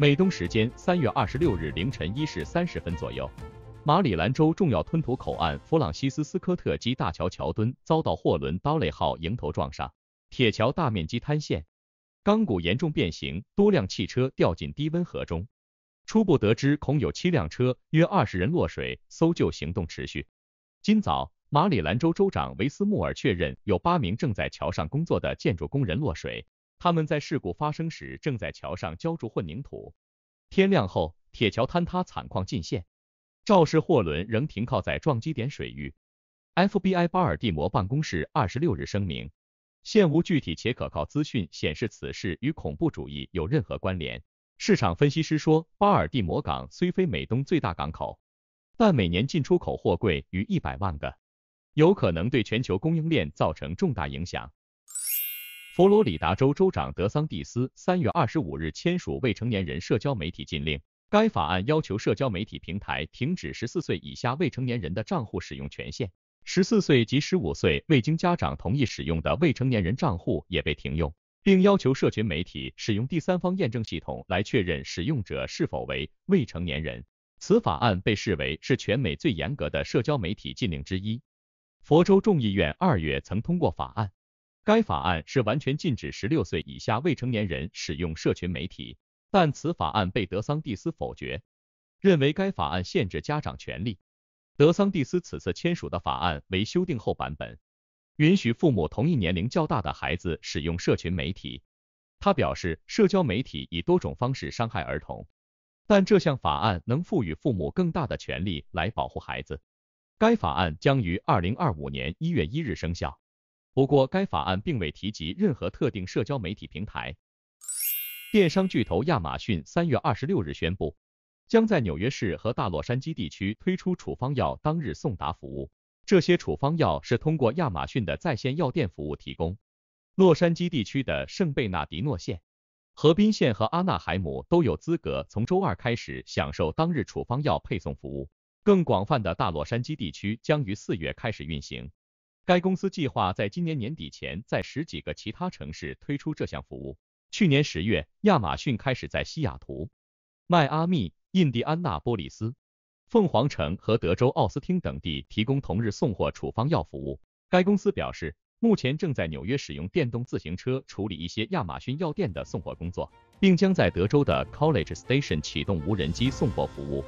美东时间三月二十六日凌晨一时三十分左右，马里兰州重要吞吐口岸弗朗西斯斯科特基大桥桥墩遭到货轮 “Dolly” 号迎头撞上，铁桥大面积坍陷，钢骨严重变形，多辆汽车掉进低温河中。初步得知，恐有七辆车，约二十人落水，搜救行动持续。今早，马里兰州州长维斯穆尔确认有八名正在桥上工作的建筑工人落水。他们在事故发生时正在桥上浇筑混凝土。天亮后，铁桥坍塌，惨况尽现。肇事货轮仍停靠在撞击点水域。FBI 巴尔的摩办公室二十六日声明，现无具体且可靠资讯显示此事与恐怖主义有任何关联。市场分析师说，巴尔的摩港虽非美东最大港口，但每年进出口货柜逾一百万个，有可能对全球供应链造成重大影响。佛罗里达州州长德桑蒂斯三月二十五日签署未成年人社交媒体禁令。该法案要求社交媒体平台停止十四岁以下未成年人的账户使用权限，十四岁及十五岁未经家长同意使用的未成年人账户也被停用，并要求社群媒体使用第三方验证系统来确认使用者是否为未成年人。此法案被视为是全美最严格的社交媒体禁令之一。佛州众议院二月曾通过法案。该法案是完全禁止十六岁以下未成年人使用社群媒体，但此法案被德桑蒂斯否决，认为该法案限制家长权利。德桑蒂斯此次签署的法案为修订后版本，允许父母同一年龄较大的孩子使用社群媒体。他表示，社交媒体以多种方式伤害儿童，但这项法案能赋予父母更大的权利来保护孩子。该法案将于二零二五年一月一日生效。不过，该法案并未提及任何特定社交媒体平台。电商巨头亚马逊三月二十六日宣布，将在纽约市和大洛杉矶地区推出处方药当日送达服务。这些处方药是通过亚马逊的在线药店服务提供。洛杉矶地区的圣贝纳迪诺县、河滨县和阿纳海姆都有资格从周二开始享受当日处方药配送服务。更广泛的大洛杉矶地区将于四月开始运行。该公司计划在今年年底前在十几个其他城市推出这项服务。去年十月，亚马逊开始在西雅图、迈阿密、印第安纳波利斯、凤凰城和德州奥斯汀等地提供同日送货处方药服务。该公司表示，目前正在纽约使用电动自行车处理一些亚马逊药店的送货工作，并将在德州的 College Station 启动无人机送货服务。